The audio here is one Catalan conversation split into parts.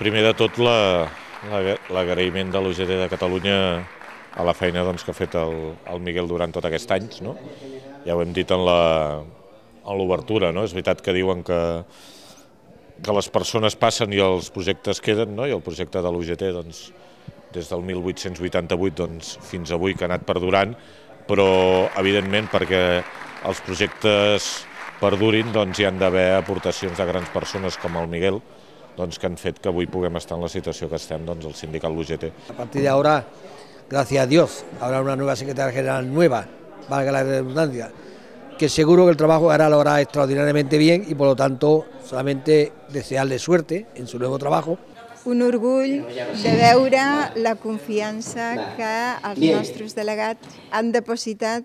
Primer de tot, l'agraïment la, la, de l'UGT de Catalunya a la feina doncs, que ha fet el, el Miguel durant tot aquest any. No? Ja ho hem dit en l'obertura, no? és veritat que diuen que, que les persones passen i els projectes queden, no? i el projecte de l'UGT doncs, des del 1888 doncs, fins avui que ha anat perdurant, però evidentment perquè els projectes perdurin doncs, hi han d'haver aportacions de grans persones com el Miguel, doncs, que han fet que avui puguem estar en la situació que estem doncs, el sindicat l'UGT. A partir d'ara, gràcies a Dios, haurà una nova secretària general nova, valga la redundància, que seguro que el trabajo hará lo hará extraordinariamente bien y por lo tanto solamente desearle suerte en su nuevo trabajo. un orgull de veure la confiança que els nostres delegats han depositat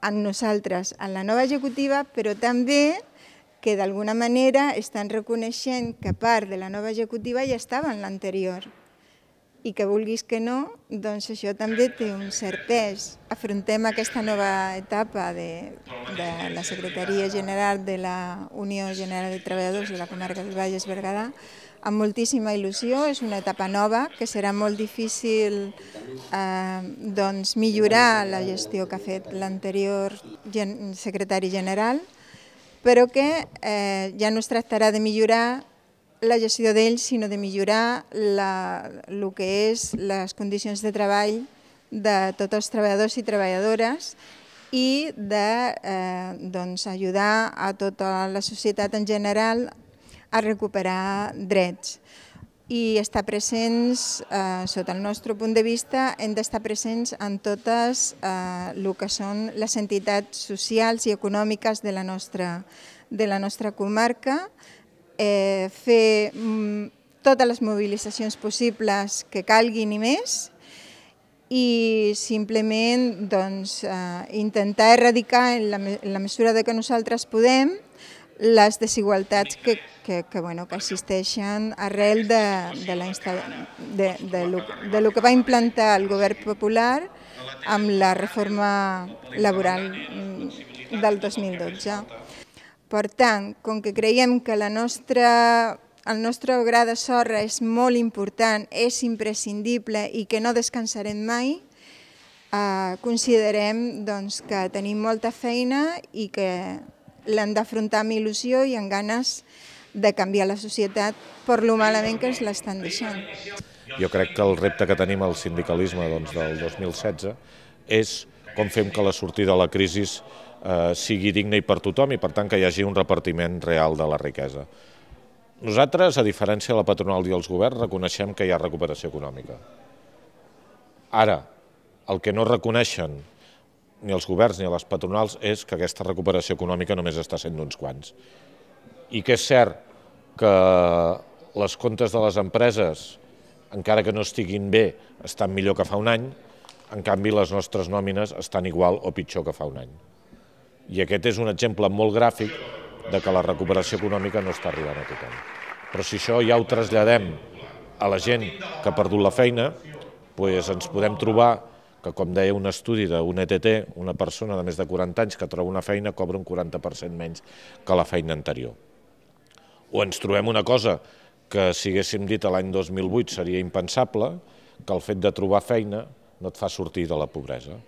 en nosaltres, en la nova executiva, però també que d'alguna manera estan reconeixent que part de la nova executiva ja estava en l'anterior i que vulguis que no, doncs això també té un cert pes. Afrontem aquesta nova etapa de, de la Secretaria General de la Unió General de Treballadors de la comarca del Bages Berguedà amb moltíssima il·lusió, és una etapa nova que serà molt difícil eh, doncs, millorar la gestió que ha fet l'anterior secretari general, però que eh, ja no es tractarà de millorar la gestió d'ells, sinó de millorar la, el que és les condicions de treball de tots els treballadors i treballadores i de eh, doncs, ajudar a tota la societat en general a recuperar drets i estar presents, eh, sota el nostre punt de vista, hem d'estar presents en totes eh, el que són les entitats socials i econòmiques de la nostra, de la nostra comarca, eh, fer mm, totes les mobilitzacions possibles que calguin i més, i simplement doncs, eh, intentar erradicar en la, en la mesura de que nosaltres podem les desigualtats que, que, que, bueno, que existeixen arrel de, de, la insta, de, de, lo, de lo que va implantar el govern popular amb la reforma laboral mm, del 2012. Per tant, com que creiem que la nostra, el nostre gra de sorra és molt important, és imprescindible i que no descansarem mai, eh, considerem doncs, que tenim molta feina i que l'han d'afrontar amb il·lusió i amb ganes de canviar la societat per lo malament que ens l'estan deixant. Jo crec que el repte que tenim al sindicalisme doncs, del 2016 és com fem que la sortida de la crisi eh, sigui digna i per tothom i per tant que hi hagi un repartiment real de la riquesa. Nosaltres, a diferència de la patronal i els governs, reconeixem que hi ha recuperació econòmica. Ara, el que no reconeixen ni als governs ni a les patronals és que aquesta recuperació econòmica només està sent d'uns quants. I que és cert que les comptes de les empreses, encara que no estiguin bé, estan millor que fa un any, en canvi les nostres nòmines estan igual o pitjor que fa un any. I aquest és un exemple molt gràfic de que la recuperació econòmica no està arribant a tothom. Però si això ja ho traslladem a la gent que ha perdut la feina, doncs ens podem trobar que com deia un estudi d'un ETT, una persona de més de 40 anys que troba una feina cobra un 40% menys que la feina anterior. O ens trobem una cosa que si haguéssim dit l'any 2008 seria impensable, que el fet de trobar feina no et fa sortir de la pobresa.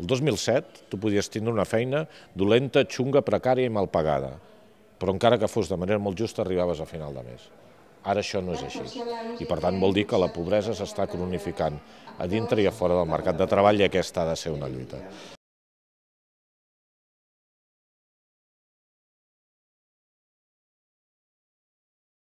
El 2007 tu podies tindre una feina dolenta, xunga, precària i mal pagada, però encara que fos de manera molt justa arribaves a final de mes. Ara això no és així. I per tant vol dir que la pobresa s'està cronificant a dintre i a fora del mercat de treball i aquesta ha de ser una lluita.